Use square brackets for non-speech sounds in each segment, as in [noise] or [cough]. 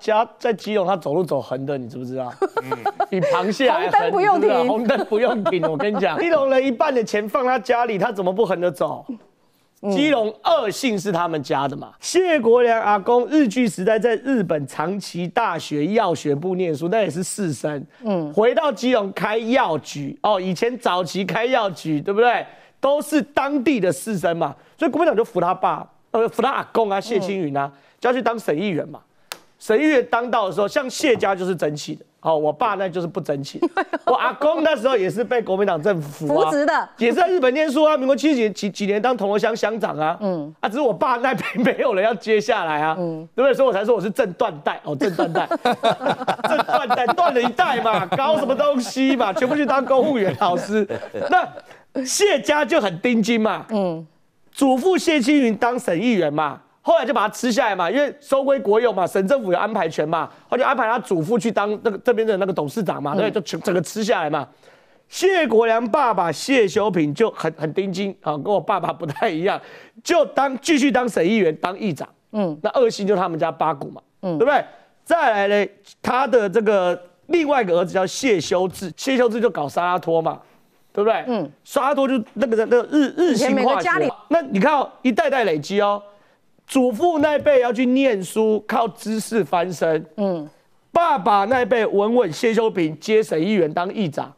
家在基隆，他走路走横的，你知不知道？比螃蟹还横，红灯不用停。红灯不用停，我跟你讲，[laughs] 基隆人一半的钱放他家里，他怎么不横的走？基隆二姓是他们家的嘛？谢国良阿公，日据时代在日本长崎大学药学部念书，那也是四生。嗯，回到基隆开药局，哦，以前早期开药局对不对？都是当地的四生嘛，所以国民党就扶他爸，呃，扶他阿公啊，谢清云啊，就要去当省议员嘛。沈玉当道的时候，像谢家就是争气的，哦，我爸那就是不争气，[laughs] 我阿公那时候也是被国民党政府扶植的，也是在日本念书啊，民国七几几几年当铜锣乡乡长啊，嗯，啊，只是我爸那边没有人要接下来啊，嗯，对不对？所以我才说我是正断代哦，正断代，[laughs] 正断代断了一代嘛，搞什么东西嘛，全部去当公务员、老师，那谢家就很丁金嘛，嗯，祖父谢青云当省议员嘛。后来就把它吃下来嘛，因为收归国有嘛，省政府有安排权嘛，他就安排他祖父去当那个这边的那个董事长嘛，所以就整个吃下来嘛。谢国良爸爸谢修平就很很丁金啊，跟我爸爸不太一样，就当继续当省议员当议长，嗯，那二姓就他们家八股嘛，嗯，对不对？再来呢，他的这个另外一个儿子叫谢修智，谢修智就搞沙拉托嘛，对不对？嗯，沙拉托就那个那个日日新化学，那你看哦，一代代累积哦。祖父那辈要去念书，靠知识翻身。嗯，爸爸那辈稳稳谢修平接省议员当议长，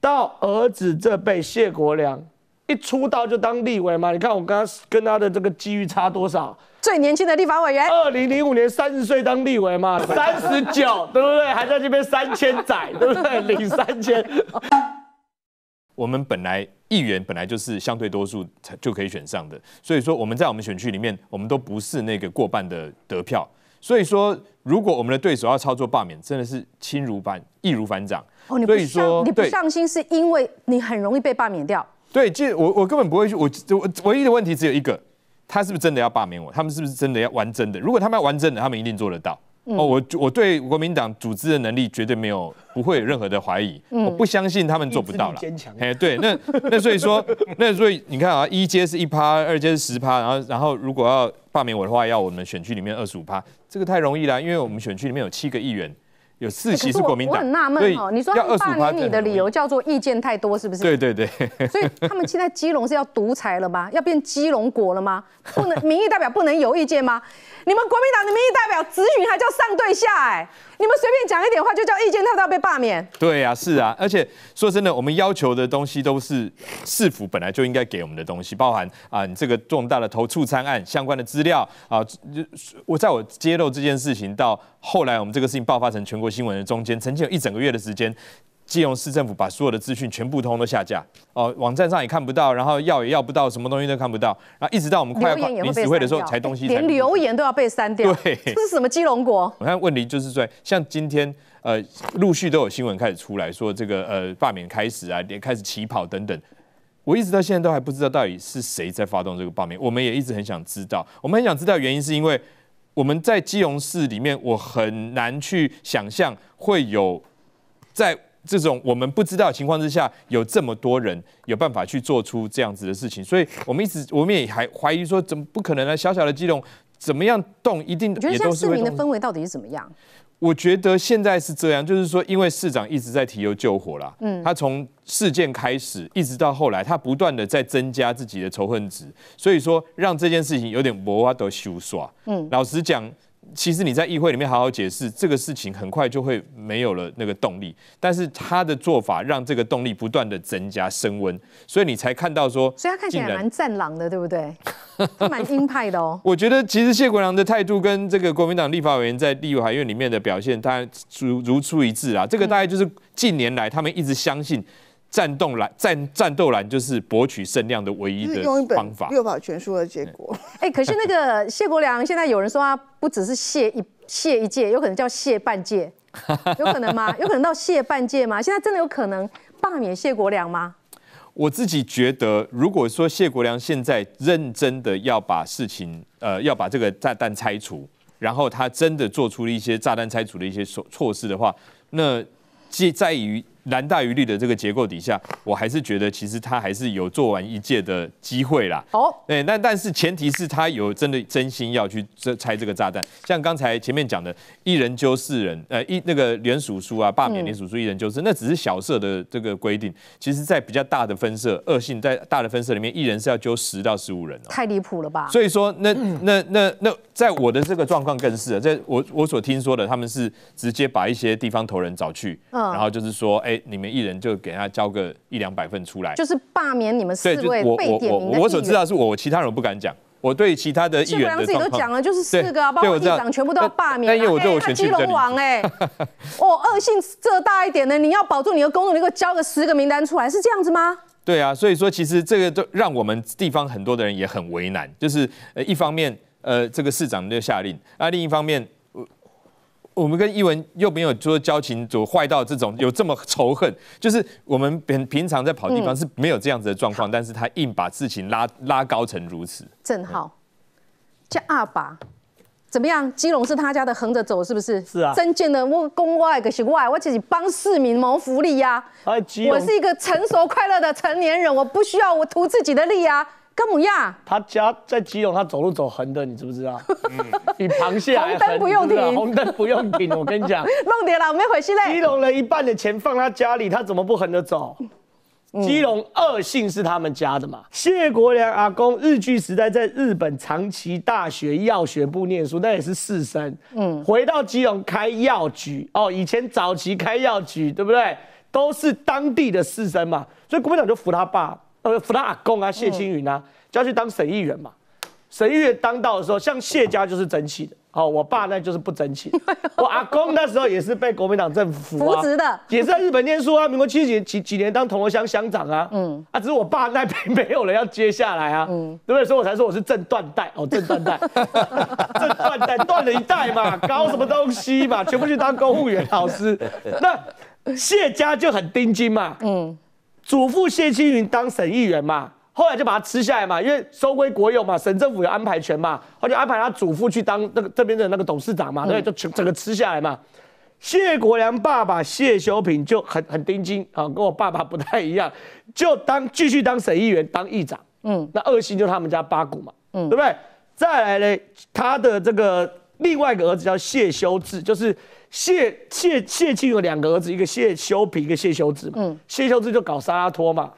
到儿子这辈谢国良一出道就当立委嘛？你看我刚刚跟他的这个机遇差多少？最年轻的立法委员，二零零五年三十岁当立委嘛，三十九，对不对？还在这边三千载，对不对？领三千。我们本来议员本来就是相对多数才就可以选上的，所以说我们在我们选区里面，我们都不是那个过半的得票，所以说如果我们的对手要操作罢免，真的是轻如反易如反掌。哦，你不上心是因为你很容易被罢免掉。对，这我我根本不会去，我我唯一的问题只有一个，他是不是真的要罢免我？他们是不是真的要玩真的？如果他们要玩真的，他们一定做得到。哦，我我对国民党组织的能力绝对没有不会有任何的怀疑，我不相信他们做不到了。哎，对，那那所以说，[laughs] 那所以你看啊，一阶是一趴，二阶是十趴，然后然后如果要罢免我的话，要我们选区里面二十五趴，这个太容易啦，因为我们选区里面有七个议员。有四席是国民党，很要闷哦，你的理由叫做意见太多，是不是？对对对。[laughs] 所以他们现在基隆是要独裁了吗？要变基隆国了吗？不能民意代表不能有意见吗？[laughs] 你们国民党，的民意代表咨询还叫上对下？哎，你们随便讲一点话就叫意见太多，要被罢免？对啊，是啊，而且说真的，我们要求的东西都是市府本来就应该给我们的东西，包含啊，你这个重大的投促餐案相关的资料啊，我在我揭露这件事情到后来，我们这个事情爆发成全国。新闻的中间，曾经有一整个月的时间，基隆市政府把所有的资讯全部通都下架哦，网站上也看不到，然后要也要不到，什么东西都看不到，然后一直到我们快跑民事会的时候，才东西连留言都要被删掉。对，这是什么基隆国？我看问题就是在像今天呃，陆续都有新闻开始出来，说这个呃，罢免开始啊，连开始起跑等等，我一直到现在都还不知道到底是谁在发动这个罢免，我们也一直很想知道，我们很想知道原因是因为。我们在基隆市里面，我很难去想象会有在这种我们不知道情况之下，有这么多人有办法去做出这样子的事情，所以我们一直我们也还怀疑说，怎么不可能呢？小小的基隆怎么样动，一定也都是民的氛围到底是怎么样？我觉得现在是这样，就是说，因为市长一直在提油救火嗯，他从事件开始一直到后来，他不断的在增加自己的仇恨值，所以说让这件事情有点摩尔德修嗯，老实讲。其实你在议会里面好好解释这个事情，很快就会没有了那个动力。但是他的做法让这个动力不断的增加升温，所以你才看到说，所以他看起来蛮战狼的，对不对？蛮鹰派的哦。[laughs] 我觉得其实谢国良的态度跟这个国民党立法委员在立法院里面的表现，他如如出一辙啊。这个大概就是近年来他们一直相信。战斗栏战战斗栏就是博取胜量的唯一的方法，六法全书的结果。哎，可是那个 [laughs] 谢国良现在有人说啊，不只是谢一谢一届，有可能叫谢半届，[laughs] 有可能吗？有可能到谢半届吗？现在真的有可能罢免谢国良吗？我自己觉得，如果说谢国良现在认真的要把事情呃要把这个炸弹拆除，然后他真的做出了一些炸弹拆除的一些措措施的话，那即在于。蓝大于绿的这个结构底下，我还是觉得其实他还是有做完一届的机会啦。哦，哎，那但是前提是他有真的真心要去拆这个炸弹。像刚才前面讲的，一人揪四人，呃，一那个联署书啊，罢免联署书一人揪四，那只是小社的这个规定。其实，在比较大的分社，恶性在大的分社里面，一人是要揪十到十五人。太离谱了吧？所以说，那那那那，在我的这个状况更是，在我我所听说的，他们是直接把一些地方头人找去，然后就是说，哎。你们一人就给他交个一两百份出来，就是罢免你们四位被点名。我所知道是我，其他人我不敢讲。我对其他的议员的，都讲了，就是四个，包括市长全部都要罢免。哎，我对我选七龙王哎，哦，恶性这大一点的，你要保住你的公作，你给我交个十个名单出来，是这样子吗？对啊，所以说其实这个都让我们地方很多的人也很为难，就是呃一方面呃这个市长就下令，那另一方面。我们跟伊文又没有说交情，走坏到这种有这么仇恨，就是我们平平常在跑地方是没有这样子的状况，但是他硬把事情拉拉高成如此。正浩这阿爸怎么样？基隆是他家的，横着走是不是？是啊。真建的我公外个是外，我自己帮市民谋福利呀。我是一个成熟快乐的成年人，我不需要我图自己的利呀。跟母样，他家在基隆，他走路走横的，你知不知道？比螃蟹还横。红灯不用停，红灯不用停，我跟你讲，[laughs] 弄跌了要回去嘞。基隆人一半的钱放他家里，他怎么不横的走？基隆二姓是他们家的嘛？谢国良阿公日据时代在日本长崎大学药学部念书，那也是四绅。嗯，回到基隆开药局哦，以前早期开药局对不对？都是当地的四绅嘛，所以国民党就服他爸。弗拉阿公啊，谢青云啊，就要去当省议员嘛。省议员当到的时候，像谢家就是争气的。哦，我爸那就是不争气。我阿公那时候也是被国民党政府扶植的，也是在日本念书啊。民国七几几几年当铜锣乡乡长啊？嗯，啊，只是我爸那边 [laughs] 没有人要接下来啊，对不对？所以我才说我是正断代哦，正断代，[laughs] 正断代断了一代嘛，搞什么东西嘛？全部去当公务员老师。[laughs] 那谢家就很钉金嘛。嗯。祖父谢青云当省议员嘛，后来就把他吃下来嘛，因为收归国有嘛，省政府有安排权嘛，他就安排他祖父去当那个这边的那个董事长嘛，所以就整个吃下来嘛。谢国良爸爸谢修平就很很丁金啊，跟我爸爸不太一样，就当继续当省议员当议长，嗯，那二姓就他们家八股嘛，嗯，对不对？再来呢，他的这个另外一个儿子叫谢修智，就是。谢谢谢晋有两个儿子，一个谢修平，一个谢修智嘛。嗯。谢修智就搞沙拉托嘛，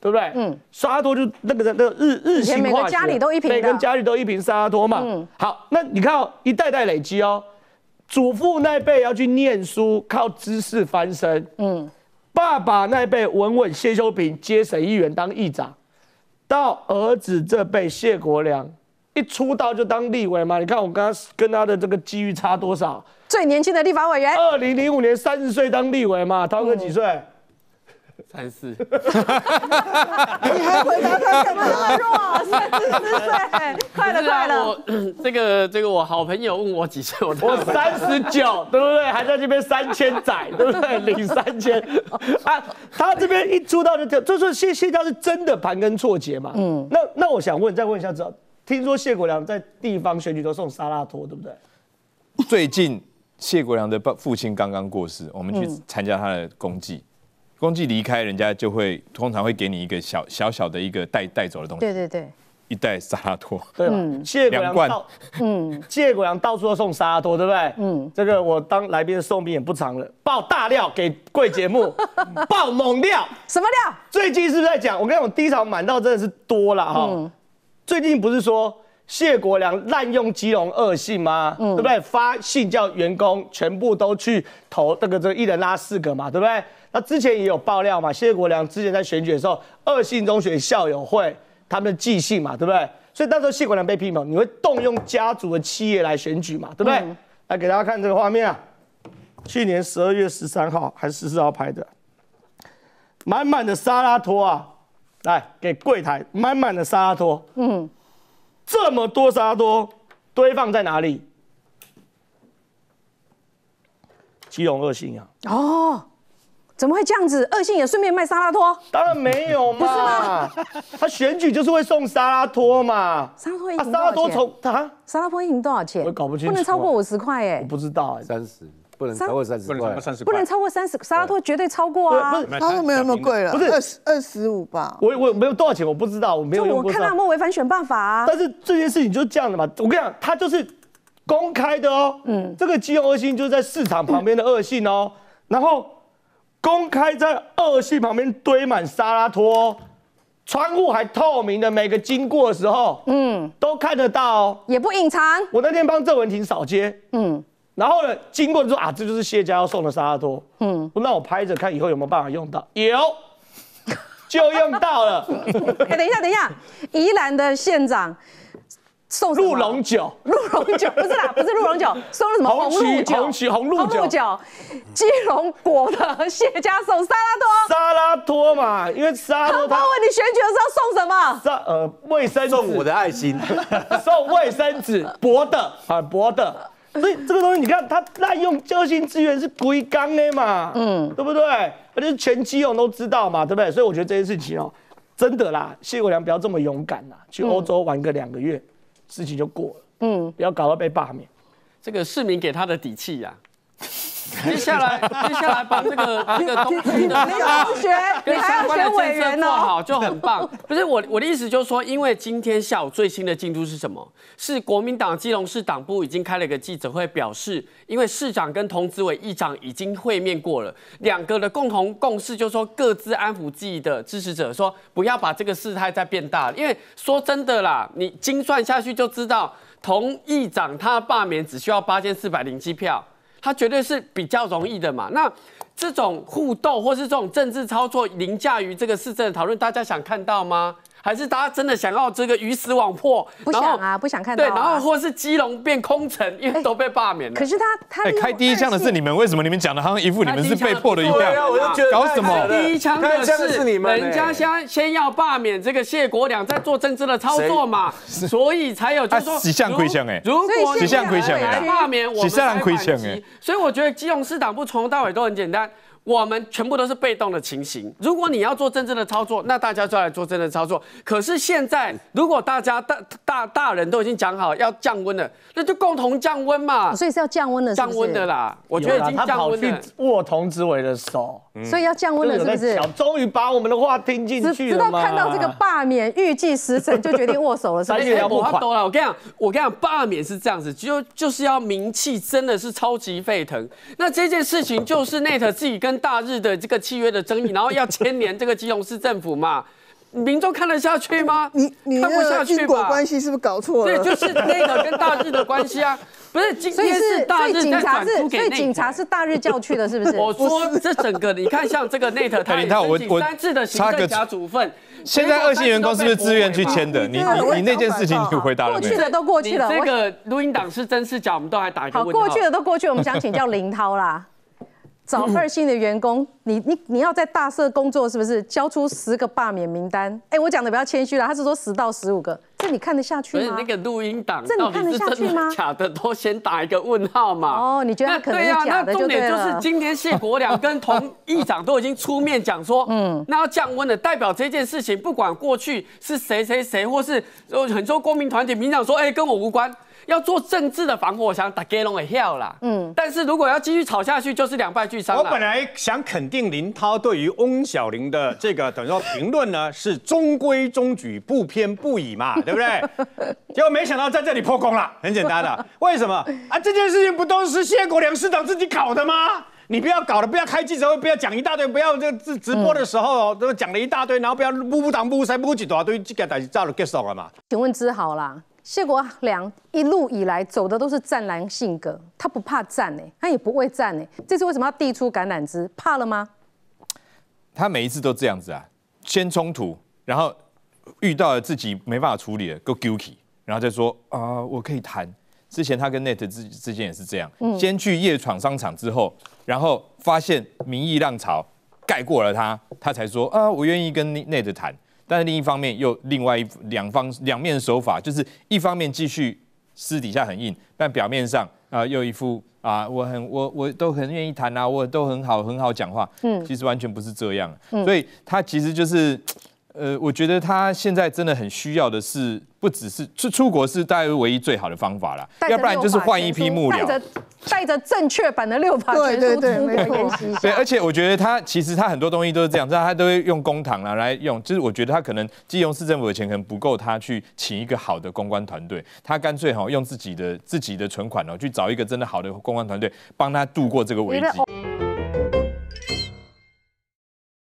对不对？嗯。沙拉托就那个那个日日清化学，每个家里都一瓶沙拉托嘛。嗯。好，那你看哦，一代代累积哦。祖父那辈要去念书，靠知识翻身。嗯。爸爸那辈稳稳谢修平接省议员当议长，到儿子这辈谢国良。一出道就当立委嘛？你看我跟他跟他的这个机遇差多少？最年轻的立法委员，二零零五年三十岁当立委嘛。涛哥几岁？三四。[laughs] 你还回答他怎么那么弱？三十岁，快了快了。[clears throat] 这个这个我好朋友问我几岁，我我三十九，对不对？还在这边三千载，对不对？领三千。他 [laughs] 他这边一出道就就是谢谢家是真的盘根错节嘛？嗯，那那我想问，再问一下道？听说谢国良在地方选举都送沙拉托，对不对？最近谢国良的父亲刚刚过世，我们去参加他的公祭，公祭离开人家就会通常会给你一个小小小的一个带带走的东西，对对对，一袋沙拉托。对，谢国良到，嗯，谢国良到处都送沙拉托，对不对？嗯，这个我当来宾的送兵也不长了，爆大料给贵节目，爆 [laughs] 猛料，什么料？最近是不是在讲？我跟你说，第一场满到真的是多了哈。最近不是说谢国良滥用基隆二姓吗？对不对？发信叫员工全部都去投这个这一人拉四个嘛，对不对？那之前也有爆料嘛，谢国良之前在选举的时候，二姓中学校友会他们寄信嘛，对不对？所以那时候谢国良被批评，你会动用家族的企业来选举嘛，对不对？来给大家看这个画面啊，去年十二月十三号还是十四号拍的，满满的沙拉托啊。来给柜台满满的沙拉托，嗯，这么多沙拉托堆放在哪里？鸡隆恶性啊！哦，怎么会这样子？恶性也顺便卖沙拉托？当然没有嘛！他选举就是会送沙拉托嘛。沙拉托一沙拉托从他沙拉托一瓶多少钱？我搞不清楚，不能超过五十块哎。我不知道哎，三十。不能超过三十块，不能超过三十不能超过三十，沙拉托绝对超过啊！不，没有那么贵了，不是二十、二十五吧？我我没有多少钱，我不知道，我没有。我看他莫违反选办法啊！但是这件事情就是这样的嘛，我跟你讲，他就是公开的哦。嗯，这个金融恶性就是在市场旁边的恶性哦，然后公开在恶性旁边堆满沙拉托，窗户还透明的，每个经过的时候，嗯，都看得到，也不隐藏。我那天帮郑文婷扫街，嗯。然后呢？经过说啊，这就是谢家要送的沙拉托。嗯，那我拍着看以后有没有办法用到，有 [laughs] 就用到了。[laughs] 哎，等一下，等一下，宜兰的县长送鹿茸酒，鹿茸酒不是啦，不是鹿茸酒，送什么红？红曲酒，红鹿酒，金龙果的谢家送沙拉托，沙拉托嘛，因为沙拉托他问你选举的时候送什么？沙呃，卫生送我的爱心，[laughs] 送卫生纸薄的，很薄的。所以这个东西，你看他滥用教心资源是规刚的嘛，嗯，对不对？而且全基友都知道嘛，对不对？所以我觉得这件事情哦，真的啦，谢国良不要这么勇敢啦，去欧洲玩个两个月，事情就过了，嗯，不要搞到被罢免，这个市民给他的底气呀。接下来，接下来把这个这个东区的同学跟相关的政策做好，就很棒。不是我我的意思就是说，因为今天下午最新的进度是什么？是国民党基隆市党部已经开了一个记者会，表示因为市长跟童子委议长已经会面过了，两个的共同共识就是说，各自安抚自己的支持者，说不要把这个事态再变大。因为说真的啦，你精算下去就知道，童议长他罢免只需要八千四百零七票。他绝对是比较容易的嘛。那这种互动或是这种政治操作凌驾于这个市政讨论，大家想看到吗？还是大家真的想要这个鱼死网破？不想啊，不想看。对，然后或是基隆变空城，因为都被罢免了。可是他他开第一枪的是你们，为什么你们讲的好像一副你们是被迫的一样？搞什么？第一枪的是你们。人家先先要罢免这个谢国梁，在做政治的操作嘛，所以才有就说。几项亏钱哎，如果几项亏钱哎，几项来亏钱哎，所以我觉得基隆市长不从头到尾都很简单。我们全部都是被动的情形。如果你要做真正的操作，那大家就来做真的操作。可是现在，如果大家大大大人都已经讲好要降温了，那就共同降温嘛。所以是要降温的，降温的啦。我觉得已经降温了。握童子伟的手，所以要降温了，是不是？终于把我们的话听进去了直到看到这个罢免预计时辰，就决定握手了，是吗？三我要懂了。我跟你讲，我跟你讲，罢免是这样子，就就是要名气真的是超级沸腾。那这件事情就是 Net 自己跟。大日的这个契约的争议，然后要牵连这个基隆市政府嘛？民众看得下去吗？你你不下去管关系是不是搞错了？对，就是那个跟大日的关系啊，不是今天是大日，但反覆给所以警察是大日叫去的，是不是？[laughs] 我说这整个你看像这个内特，他他我我单字的行政加处分，现在二线员工是不是自愿去签的？你你那件事情你回答了过去的都过去了，这个录音档是真是假？我们都还打一个问。好，过去的都过去，我们想请教林涛啦。找份新的员工，你你你要在大社工作是不是？交出十个罢免名单。哎，我讲的比较谦虚啦，他是说十到十五个，这你看得下去吗？那个录音档，这你看得下去吗？假的都先打一个问号嘛。哦，你觉得可能假的那啊，那重点就是今天谢国良跟同议长都已经出面讲说，[laughs] 嗯，那要降温了，代表这件事情不管过去是谁谁谁，或是有很多公民团体明讲说，哎，跟我无关。要做政治的防火墙，打给龙也 l 啦。嗯，但是如果要继续吵下去，就是两败俱伤我本来想肯定林涛对于翁小玲的这个等于说评论呢，是中规中矩、不偏不倚嘛，[laughs] 对不对？结果没想到在这里破功了。很简单的，为什么啊？这件事情不都是谢国梁市长自己搞的吗？你不要搞了，不要开记者会，不要讲一大堆，不要这直直播的时候都讲了一大堆，然后不要乌当乌塞乌一大堆，这个大事早就结束了嘛。请问知好啦。谢国良一路以来走的都是战狼性格，他不怕战哎，他也不畏战哎。这次为什么要递出橄榄枝？怕了吗？他每一次都这样子啊，先冲突，然后遇到了自己没办法处理的，够 guilty，然后再说啊，我可以谈。之前他跟 Net 之之间也是这样，先去夜闯商场之后，然后发现民意浪潮盖过了他，他才说啊，我愿意跟 Net 谈。但是另一方面，又另外一两方两面手法，就是一方面继续私底下很硬，但表面上啊又一副啊我很我我都很愿意谈啊，我都很好很好讲话，嗯，其实完全不是这样，嗯，所以他其实就是，呃，我觉得他现在真的很需要的是，不只是出出国是大带唯一最好的方法了，要不然就是换一批幕僚。带着正确版的六法全书出锅，对，而且我觉得他其实他很多东西都是这样，他他都会用公帑啊来用，就是我觉得他可能既用市政府的钱可能不够，他去请一个好的公关团队，他干脆哈用自己的自己的存款哦去找一个真的好的公关团队帮他度过这个危机。